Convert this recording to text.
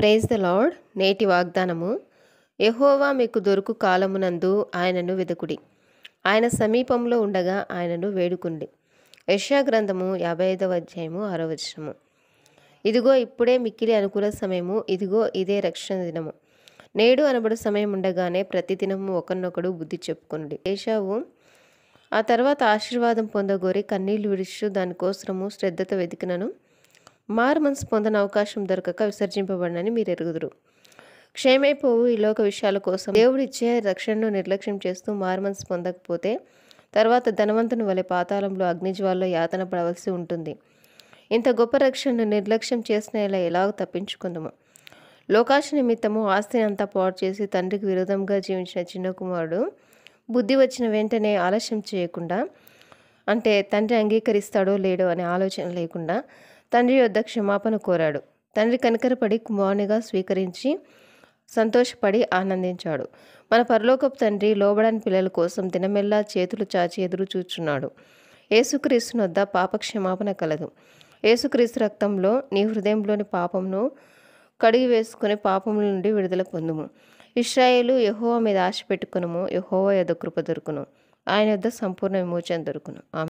praise the lord నేటి వాగ్దానము యహోవా మీకు దొరుకు కాలమునందు ఆయనను వెదకుడి ఆయన సమీపంలో ఉండగా ఆయనను వేడుకుండి యశా గ్రంథము యాభై ఐదవ అధ్యాయము ఆరో వచనము ఇదిగో ఇప్పుడే మిక్కిలి అనుకూల సమయము ఇదిగో ఇదే రక్షణ దినము నేడు అనబడు సమయం ఉండగానే ప్రతి దినము ఒకరినొకడు బుద్ధి చెప్పుకునుడి ఏషావు ఆ తర్వాత ఆశీర్వాదం పొందగోరి కన్నీళ్లు విడుచు దానికోసము శ్రద్ధతో వెతికినను మారు మనసు పొందని అవకాశం దొరకక విసర్జింపబడినని మీరు ఎరుగుదురు క్షేమైపోవు ఈ లోక విషయాల కోసం దేవుడిచ్చే రక్షణను నిర్లక్ష్యం చేస్తూ మార్మన్స్ పొందకపోతే తర్వాత ధనవంతుని వలె పాతాళంలో అగ్నిజ్వాల్లో యాతన పడవలసి ఉంటుంది ఇంత గొప్ప రక్షణను నిర్లక్ష్యం చేసిన ఇలా ఎలాగో తప్పించుకుందాము లోకాశ నిమిత్తము ఆస్తిని అంతా పాటు చేసి తండ్రికి విరోధంగా జీవించిన చిన్న కుమారుడు బుద్ధి వచ్చిన వెంటనే ఆలస్యం చేయకుండా అంటే తండ్రి అంగీకరిస్తాడో లేడో అనే ఆలోచన లేకుండా తండ్రి యొద్ద క్షమాపణ కోరాడు తండ్రి కనికరపడి కుమారునిగా స్వీకరించి సంతోషపడి ఆనందించాడు మన పరలోకపు తండ్రి లోబడని పిల్లల కోసం దినమెల్లా చేతులు చాచి ఎదురు చూచున్నాడు ఏసుక్రీస్తుని వద్ద పాప క్షమాపణ కలదు ఏసుక్రీస్తు రక్తంలో నీ హృదయంలోని పాపమును కడిగి వేసుకుని పాపముల నుండి విడుదల పొందుము ఇస్రాయేలు యహోవా మీద ఆశ పెట్టుకునుము యహోవా యొద్ద కృప దొరుకును ఆయన యొద్ద సంపూర్ణ విమోచన దొరుకును ఆమె